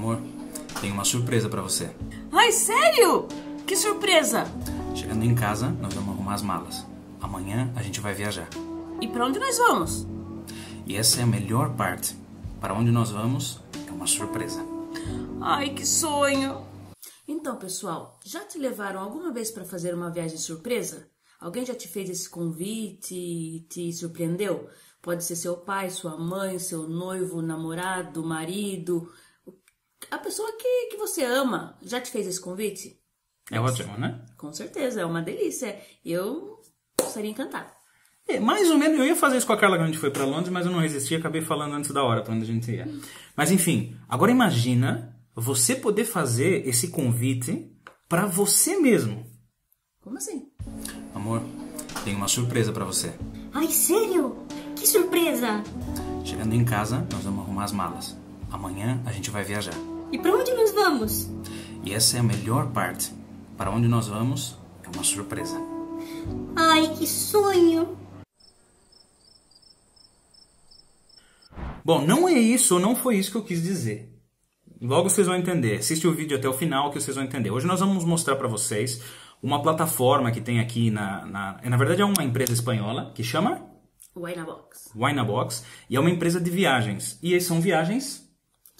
Amor, tenho uma surpresa para você. Ai, sério? Que surpresa! Chegando em casa, nós vamos arrumar as malas. Amanhã a gente vai viajar. E para onde nós vamos? E essa é a melhor parte. Para onde nós vamos é uma surpresa. Ai, que sonho! Então, pessoal, já te levaram alguma vez para fazer uma viagem surpresa? Alguém já te fez esse convite e te surpreendeu? Pode ser seu pai, sua mãe, seu noivo, namorado, marido, a pessoa que, que você ama já te fez esse convite? É ótimo, né? Com certeza, é uma delícia. Eu estaria encantado. É, mais ou menos, eu ia fazer isso com a Carla quando a gente foi para Londres, mas eu não resisti, acabei falando antes da hora para onde a gente ia. Mas enfim, agora imagina você poder fazer esse convite para você mesmo. Como assim? Amor, tenho uma surpresa para você. Ai, sério? Que surpresa? Chegando em casa, nós vamos arrumar as malas. Amanhã a gente vai viajar. E para onde nós vamos? E essa é a melhor parte. Para onde nós vamos é uma surpresa. Ai, que sonho! Bom, não é isso, não foi isso que eu quis dizer. Logo vocês vão entender. Assiste o vídeo até o final que vocês vão entender. Hoje nós vamos mostrar para vocês uma plataforma que tem aqui na, na... Na verdade é uma empresa espanhola que chama... Winebox. Winebox. E é uma empresa de viagens. E são viagens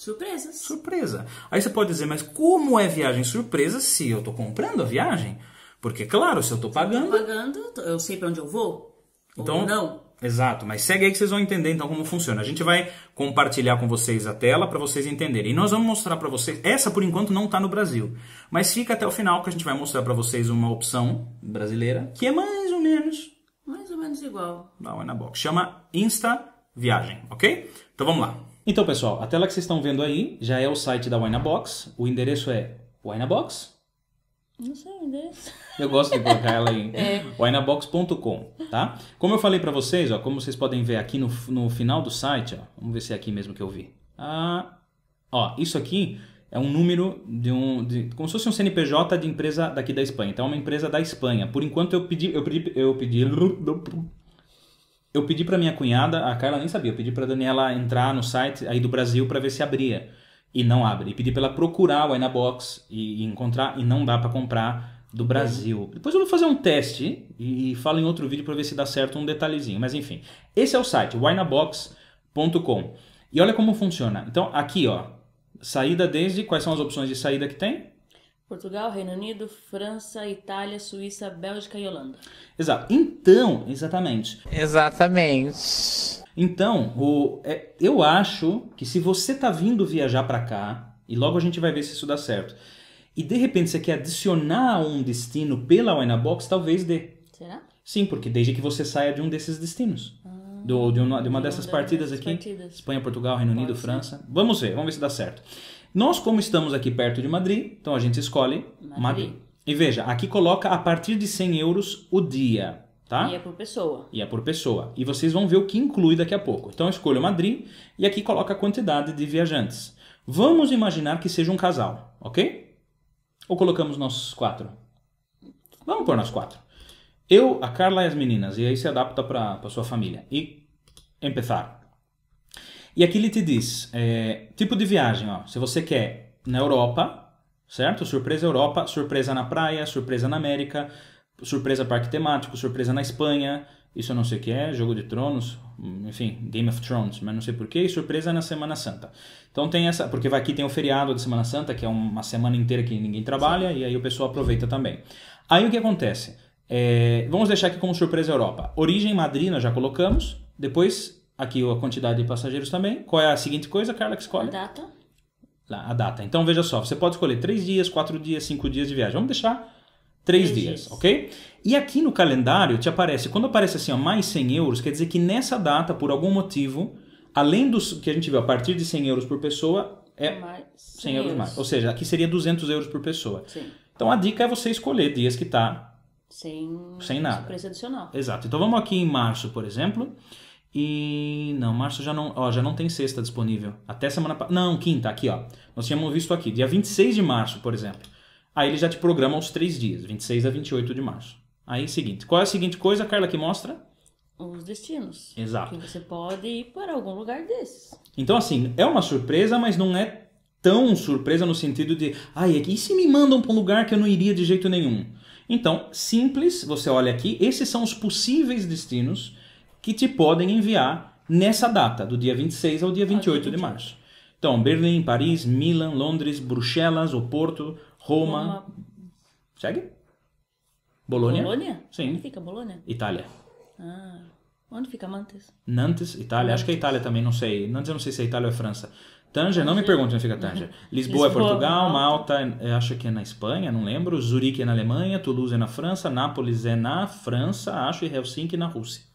Surpresas. Surpresa. Aí você pode dizer, mas como é viagem surpresa se eu estou comprando a viagem? Porque, claro, se eu estou pagando. pagando, eu sei para onde eu vou. Então, ou não. Exato, mas segue aí que vocês vão entender então como funciona. A gente vai compartilhar com vocês a tela para vocês entenderem. E nós vamos mostrar para vocês, essa por enquanto não está no Brasil, mas fica até o final que a gente vai mostrar para vocês uma opção brasileira que é mais ou menos mais ou menos igual. Não, é na box. Chama Insta Viagem, ok? Então vamos lá. Então, pessoal, a tela que vocês estão vendo aí já é o site da Winebox. O endereço é Winebox. Não sei o endereço. Eu gosto de colocar ela em é. winebox.com, tá? Como eu falei para vocês, ó, como vocês podem ver aqui no, no final do site, ó, vamos ver se é aqui mesmo que eu vi. Ah, ó, isso aqui é um número de um, de, como se fosse um CNPJ de empresa daqui da Espanha. Então é uma empresa da Espanha. Por enquanto eu pedi, eu pedi, eu pedi eu pedi para minha cunhada, a Carla nem sabia, eu pedi para Daniela entrar no site aí do Brasil para ver se abria e não abre. E pedi para ela procurar o Inabox e, encontrar e não dá para comprar do Brasil. É. Depois eu vou fazer um teste e, e falo em outro vídeo para ver se dá certo um detalhezinho, mas enfim. Esse é o site winabox.com. E olha como funciona. Então aqui, ó, saída desde quais são as opções de saída que tem? Portugal, Reino Unido, França, Itália, Suíça, Bélgica e Holanda. Exato. Então, exatamente. Exatamente. Então, o, é, eu acho que se você tá vindo viajar para cá, e logo a gente vai ver se isso dá certo, e de repente você quer adicionar um destino pela Winabox, talvez dê. Será? Sim, porque desde que você saia de um desses destinos. Ah, do, de, uma, de uma dessas partidas aqui. Partidas. Espanha, Portugal, Reino Pode Unido, ser. França. Vamos ver, vamos ver se dá certo. Nós, como estamos aqui perto de Madrid, então a gente escolhe Madrid. Madrid. E veja, aqui coloca a partir de 100 euros o dia. Tá? E é por pessoa. E é por pessoa. E vocês vão ver o que inclui daqui a pouco. Então eu escolho Madrid e aqui coloca a quantidade de viajantes. Vamos imaginar que seja um casal, ok? Ou colocamos nós quatro? Vamos pôr nós quatro. Eu, a Carla e as meninas. E aí se adapta para sua família. E começar. E aqui ele te diz, é, tipo de viagem, ó, se você quer na Europa, certo? Surpresa Europa, surpresa na praia, surpresa na América, surpresa parque temático, surpresa na Espanha, isso eu não sei o que é, Jogo de Tronos, hum, enfim, Game of Thrones, mas não sei porquê, e surpresa na Semana Santa. Então tem essa, porque aqui tem o feriado da Semana Santa, que é uma semana inteira que ninguém trabalha, Sim. e aí o pessoal aproveita também. Aí o que acontece? É, vamos deixar aqui como surpresa Europa. Origem Madrina já colocamos, depois Aqui a quantidade de passageiros também. Qual é a seguinte coisa, Carla, que escolhe? A data. Lá, a data. Então veja só, você pode escolher 3 dias, 4 dias, 5 dias de viagem. Vamos deixar 3 dias, dias, ok? E aqui no calendário te aparece, quando aparece assim, ó, mais 100 euros, quer dizer que nessa data, por algum motivo, além do que a gente viu, a partir de 100 euros por pessoa, é mais 100, euros, mais. Ou seja, aqui seria 200 euros por pessoa. Sim. Então a dica é você escolher dias que está sem, sem nada. preço adicional. Exato. Então vamos aqui em março, por exemplo. E não, março já não, ó, já não tem sexta disponível. Até semana Não, quinta, aqui, ó. Nós tínhamos visto aqui, dia 26 de março, por exemplo. Aí ele já te programa os três dias, 26 a 28 de março. Aí, seguinte. Qual é a seguinte coisa, Carla, que mostra? Os destinos. Exato. Que você pode ir para algum lugar desses. Então, assim, é uma surpresa, mas não é tão surpresa no sentido de, ai, e se me mandam para um lugar que eu não iria de jeito nenhum? Então, simples, você olha aqui, esses são os possíveis destinos que te podem enviar nessa data, do dia 26 ao dia 28 ah, de março. Então, Berlim, Paris, Milan, Londres, Bruxelas, Oporto, Roma. Roma. Segue? Bolônia? Bolônia? Sim. Onde fica Bolônia? Itália. Ah, onde fica Nantes? Nantes, Itália. Nantes. Acho que é Itália também, não sei. Nantes eu não sei se é Itália ou é França. Tanger, não me pergunte onde fica Tanger. Lisboa, Lisboa é Portugal, Malta, é, é, acho que é na Espanha, não lembro. Zurique é na Alemanha, Toulouse é na França, Nápoles é na França, acho, e Helsinki é na Rússia.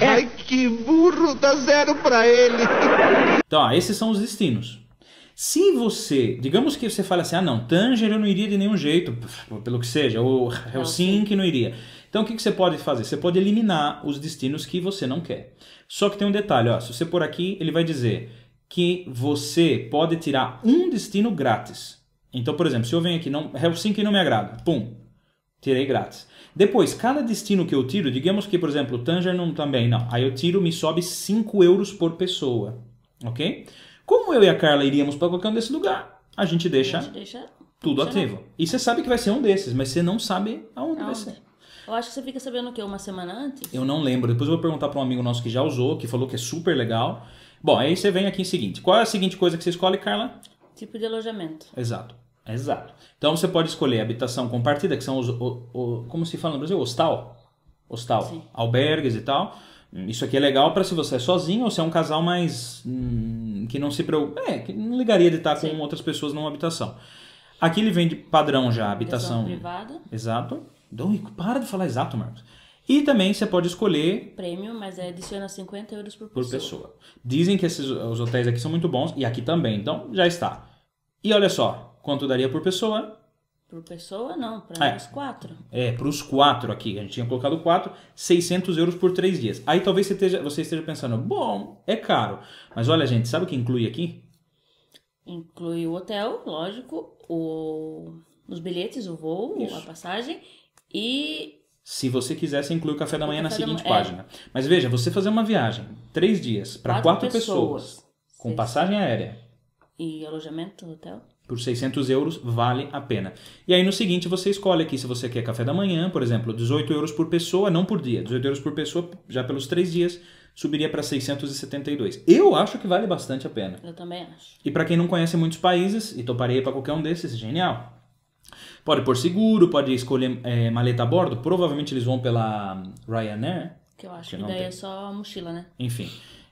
É. Ai, que burro, dá zero para ele. Então, ó, esses são os destinos. Se você, digamos que você fale assim, ah não, Tanger eu não iria de nenhum jeito, pelo que seja, ou Helsinki não iria. Então o que, que você pode fazer? Você pode eliminar os destinos que você não quer. Só que tem um detalhe, ó, se você por aqui, ele vai dizer que você pode tirar um destino grátis. Então, por exemplo, se eu venho aqui, não, Helsinki não me agrada, pum, tirei grátis. Depois, cada destino que eu tiro, digamos que, por exemplo, Tanger não também, não. Aí eu tiro, me sobe 5 euros por pessoa, ok? Como eu e a Carla iríamos para qualquer um desse lugar, a gente deixa, a gente deixa tudo ativo. E você sabe que vai ser um desses, mas você não sabe aonde, aonde? vai ser. Eu acho que você fica sabendo o quê? uma semana antes. Eu não lembro. Depois eu vou perguntar para um amigo nosso que já usou, que falou que é super legal. Bom, aí você vem aqui em seguinte. Qual é a seguinte coisa que você escolhe, Carla? Tipo de alojamento. Exato. Exato. Então você pode escolher habitação compartida, que são os. O, o, como se fala no Brasil? Hostal. Hostal. Sim. Albergues e tal. Isso aqui é legal para se você é sozinho ou se é um casal mais. Hum, que não se preocupa. É, que não ligaria de estar Sim. com outras pessoas numa habitação. Aqui ele vende padrão já, habitação. Pessoa privada. Exato. Doico, para de falar exato, Marcos. E também você pode escolher. Prêmio, mas é adiciona 50 euros por pessoa. Por pessoa. Dizem que esses, os hotéis aqui são muito bons e aqui também, então já está. E olha só, Quanto daria por pessoa? Por pessoa não, para é. os quatro. É, para os quatro aqui. A gente tinha colocado quatro, 600 euros por três dias. Aí talvez você esteja, você esteja pensando, bom, é caro. Mas olha, gente, sabe o que inclui aqui? Inclui o hotel, lógico, o, os bilhetes, o voo, Isso. a passagem e se você quisesse inclui o café da manhã café na seguinte da... É. página. É. Mas veja, você fazer uma viagem, três dias, para quatro, quatro, pessoas, pessoas com passagem aérea. E alojamento, hotel? por 600 euros vale a pena. E aí no seguinte você escolhe aqui se você quer café da manhã, por exemplo, 18 euros por pessoa, não por dia, 18 euros por pessoa já pelos três dias subiria para 672. Eu acho que vale bastante a pena. Eu também acho. E para quem não conhece muitos países e toparia para qualquer um desses, genial. Pode pôr seguro, pode escolher é, maleta a bordo. Provavelmente eles vão pela Ryanair. Que eu acho que, que daí tem. é só mochila, né? Enfim.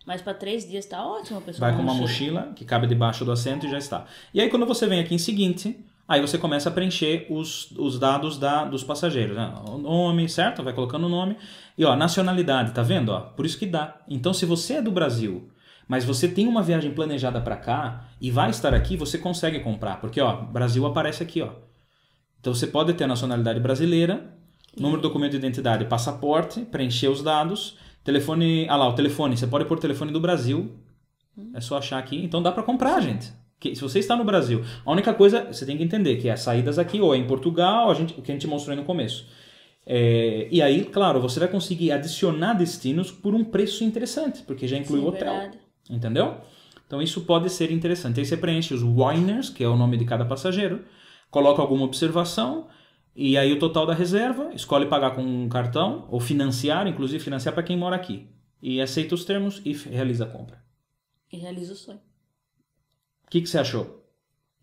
Mas para três dias está ótimo, pessoal. Vai com uma mochila que cabe debaixo do assento e já está. E aí quando você vem aqui em seguinte, aí você começa a preencher os, os dados da, dos passageiros. Né? O nome, certo? Vai colocando o nome. E ó, nacionalidade, tá vendo? Ó, por isso que dá. Então se você é do Brasil mas você tem uma viagem planejada para cá e vai estar aqui, você consegue comprar, porque ó, Brasil aparece aqui, ó. Então você pode ter nacionalidade brasileira, número do documento de identidade, passaporte, preencher os dados Telefone, ah lá, o telefone, você pode pôr telefone do Brasil. Hum. É só achar aqui, então dá para comprar, gente. Que, se você está no Brasil, a única coisa você tem que entender que as saídas aqui ou é em Portugal, a gente, o que a gente mostrou aí no começo. É, e aí, claro, você vai conseguir adicionar destinos por um preço interessante, porque já inclui Sim, o hotel. Verdade. Entendeu? Então isso pode ser interessante. Aí você preenche os winers, que é o nome de cada passageiro, coloca alguma observação e aí o total da reserva, escolhe pagar com um cartão ou financiar, inclusive financiar para quem mora aqui. E aceita os termos e realiza a compra. E realiza o sonho. O que, que você achou?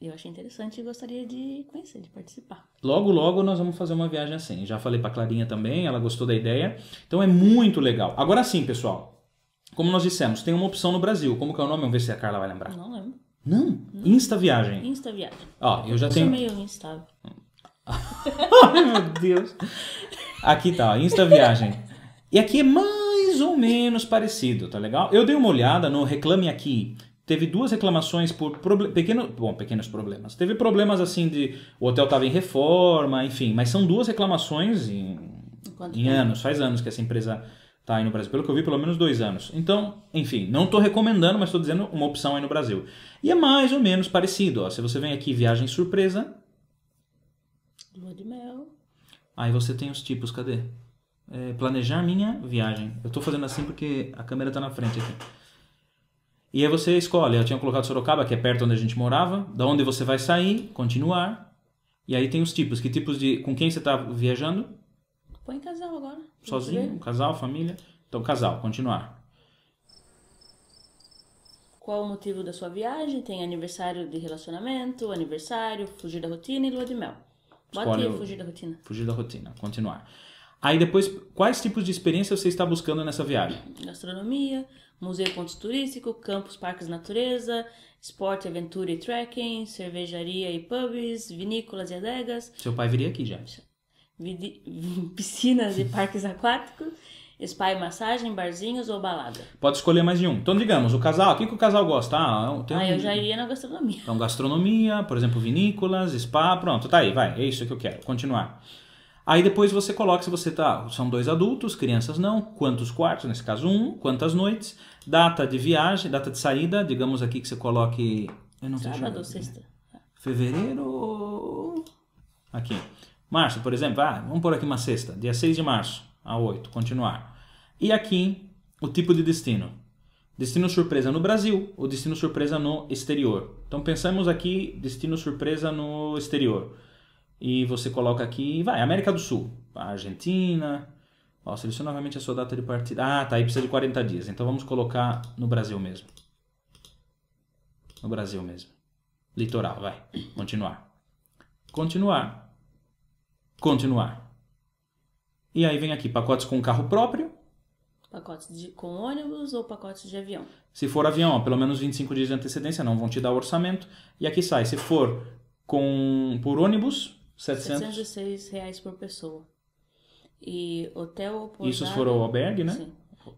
Eu achei interessante e gostaria de conhecer, de participar. Logo, logo nós vamos fazer uma viagem assim. Já falei para Clarinha também, ela gostou da ideia. Então é muito legal. Agora sim, pessoal. Como nós dissemos, tem uma opção no Brasil. Como que é o nome? Vamos ver se a Carla vai lembrar. Não lembro. Não? Não. Insta Viagem. Insta Viagem. Ó, eu já eu tenho... sou meio instável. Ai, meu Deus. Aqui tá, Insta Viagem. E aqui é mais ou menos parecido, tá legal? Eu dei uma olhada no Reclame Aqui. Teve duas reclamações por pequeno, bom, pequenos problemas. Teve problemas assim de o hotel estava em reforma, enfim, mas são duas reclamações em, em anos, faz anos que essa empresa tá aí no Brasil. Pelo que eu vi, pelo menos dois anos. Então, enfim, não estou recomendando, mas estou dizendo uma opção aí no Brasil. E é mais ou menos parecido. Ó. Se você vem aqui viagem surpresa, Lua de mel. Aí você tem os tipos, cadê? É, planejar minha viagem. Eu estou fazendo assim porque a câmera está na frente aqui. E aí você escolhe. Eu tinha colocado Sorocaba, que é perto onde a gente morava. Da onde você vai sair, continuar. E aí tem os tipos. Que tipos de... Com quem você está viajando? Põe casal agora. Sozinho, casal, família. Então, casal, continuar. Qual o motivo da sua viagem? Tem aniversário de relacionamento, aniversário, fugir da rotina e lua de mel. Escolhe Pode fugir da rotina. Fugir da rotina, continuar. Aí depois, quais tipos de experiência você está buscando nessa viagem? Gastronomia, museu pontos turístico, campos, parques natureza, esporte, aventura e trekking, cervejaria e pubs, vinícolas e adegas. Seu pai viria aqui já. piscinas e parques aquáticos, spa e massagem, barzinhos ou balada. Pode escolher mais de um. Então, digamos, o casal, o que, que o casal gosta? Ah, eu, ah, eu já iria na gastronomia. Então, gastronomia, por exemplo, vinícolas, spa, pronto, tá aí, vai, é isso que eu quero, continuar. Aí depois você coloca se você tá, são dois adultos, crianças não, quantos quartos, nesse caso um, quantas noites, data de viagem, data de saída, digamos aqui que você coloque, eu não sei. Sábado ou né? sexta. Fevereiro. Aqui. Março, por exemplo, ah, vamos pôr aqui uma sexta, dia 6 de março, a 8, continuar. E aqui, o tipo de destino. Destino surpresa no Brasil ou destino surpresa no exterior. Então pensamos aqui, destino surpresa no exterior. E você coloca aqui, vai, América do Sul, Argentina. Ó, seleciona novamente a sua data de partida. Ah, tá, aí precisa de 40 dias. Então vamos colocar no Brasil mesmo. No Brasil mesmo. Litoral, vai. Continuar. Continuar. Continuar. E aí vem aqui, pacotes com carro próprio. Pacotes de, com ônibus ou pacotes de avião? Se for avião, ó, pelo menos 25 dias de antecedência, não vão te dar o orçamento. E aqui sai. Se for com por ônibus, 700... 706 reais por pessoa. E hotel ou pousada... Isso se for o albergue, né? Sim.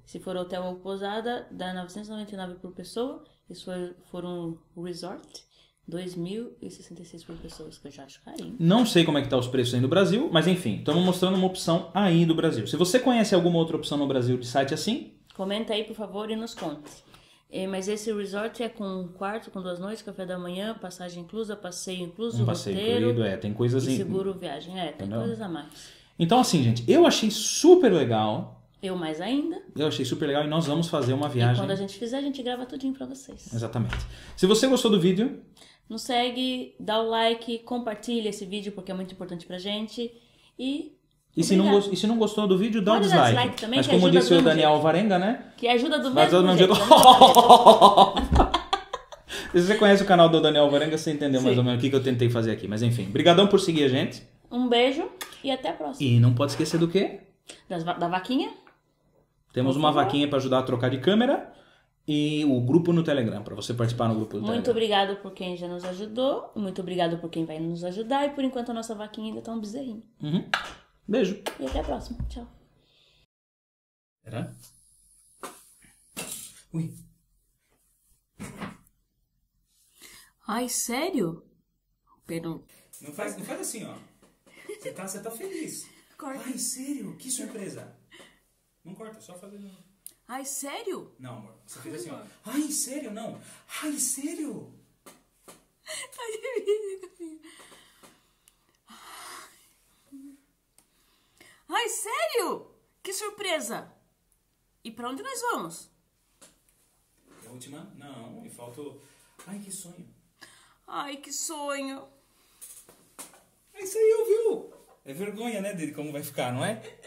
Se for hotel ou pousada, dá 999 por pessoa. E for um resort, 2.066 por pessoas, que eu já acho carinho. Não sei como é que tá os preços aí no Brasil, mas enfim, estamos mostrando uma opção aí do Brasil. Se você conhece alguma outra opção no Brasil de site assim... Comenta aí, por favor, e nos conte. É, mas esse resort é com um quarto, com duas noites, café da manhã, passagem inclusa, passeio incluso, um passeio roteiro... Incluído, é, tem coisas... E seguro viagem, é, tem Entendeu? coisas a mais. Então assim, gente, eu achei super legal... Eu mais ainda. Eu achei super legal e nós vamos fazer uma viagem. E quando a gente fizer, a gente grava tudinho pra vocês. Exatamente. Se você gostou do vídeo... Nos segue, dá o like, compartilha esse vídeo porque é muito importante pra gente. E e se, não, e se, não gostou do vídeo, dá Pode um dislike. dislike também, Mas como disse o Daniel Varenga, né? Que ajuda do Mas mesmo jeito. jeito. se você conhece o canal do Daniel Varenga, você entendeu Sim. mais ou menos o que, eu tentei fazer aqui. Mas enfim, brigadão por seguir a gente. Um beijo e até a próxima. E não pode esquecer do quê? Das, da vaquinha. Temos uma vaquinha para ajudar a trocar de câmera e o grupo no Telegram, para você participar no grupo do Muito Telegram. obrigado por quem já nos ajudou, muito obrigado por quem vai nos ajudar, e por enquanto a nossa vaquinha ainda tá um bezerrinho. Uhum. Beijo. E até a próxima. Tchau. Será? Ui. Ai, sério? Perdão. Não faz, não faz assim, ó. Você tá, você tá feliz. Corta. Ai, sério? Que surpresa. Não corta, só fazer... Ai, sério? Não, amor. Você fez assim, ó. Ai, sério? Não. Ai, sério? Tá difícil, Ai, sério? Que surpresa! E pra onde nós vamos? A última? Não, e faltou... Ai, que sonho. Ai, que sonho. É isso aí, ouviu? É vergonha, né, dele como vai ficar, não é?